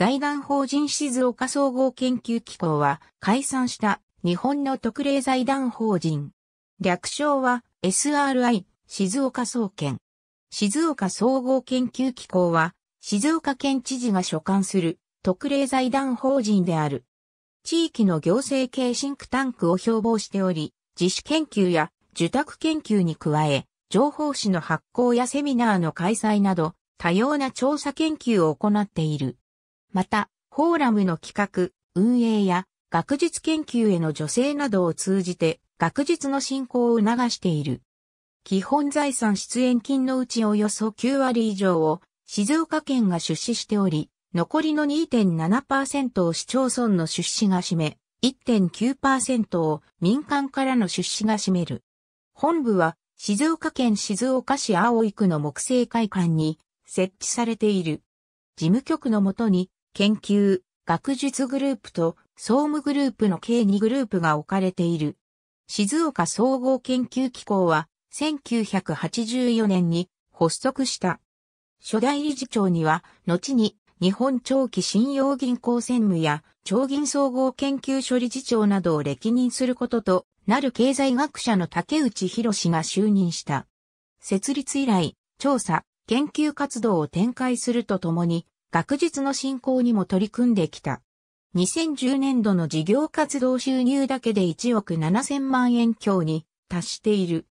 財団法人静岡総合研究機構は解散した日本の特例財団法人。略称は SRI 静岡総研。静岡総合研究機構は静岡県知事が所管する特例財団法人である。地域の行政系シンクタンクを標榜しており、自主研究や受託研究に加え、情報誌の発行やセミナーの開催など、多様な調査研究を行っている。また、フォーラムの企画、運営や学術研究への助成などを通じて学術の進行を促している。基本財産出演金のうちおよそ9割以上を静岡県が出資しており、残りの2.7%を市町村の出資が占め、1.9%を民間からの出資が占める。本部は静岡県静岡市青井区の木製会館に設置されている。事務局のもとに研究、学術グループと総務グループの計2グループが置かれている。静岡総合研究機構は1984年に発足した。初代理事長には、後に日本長期信用銀行専務や長銀総合研究所理事長などを歴任することとなる経済学者の竹内博が就任した。設立以来、調査、研究活動を展開するとともに、学術の振興にも取り組んできた。2010年度の事業活動収入だけで1億7000万円強に達している。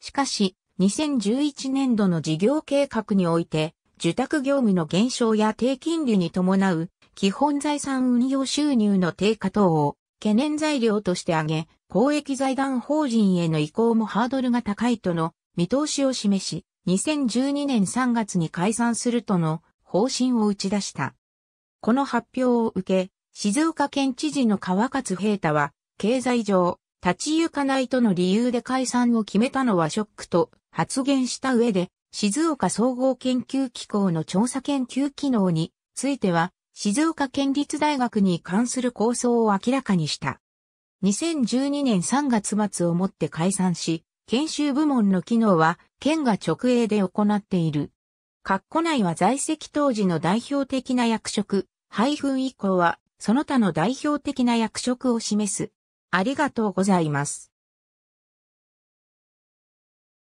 しかし、2011年度の事業計画において、受託業務の減少や低金利に伴う基本財産運用収入の低下等を懸念材料として挙げ、公益財団法人への移行もハードルが高いとの見通しを示し、2012年3月に解散するとの方針を打ち出した。この発表を受け、静岡県知事の川勝平太は、経済上、立ち行かないとの理由で解散を決めたのはショックと発言した上で、静岡総合研究機構の調査研究機能については、静岡県立大学に関する構想を明らかにした。2012年3月末をもって解散し、研修部門の機能は県が直営で行っている。括弧内は在籍当時の代表的な役職、配分以降は、その他の代表的な役職を示す。ありがとうございます。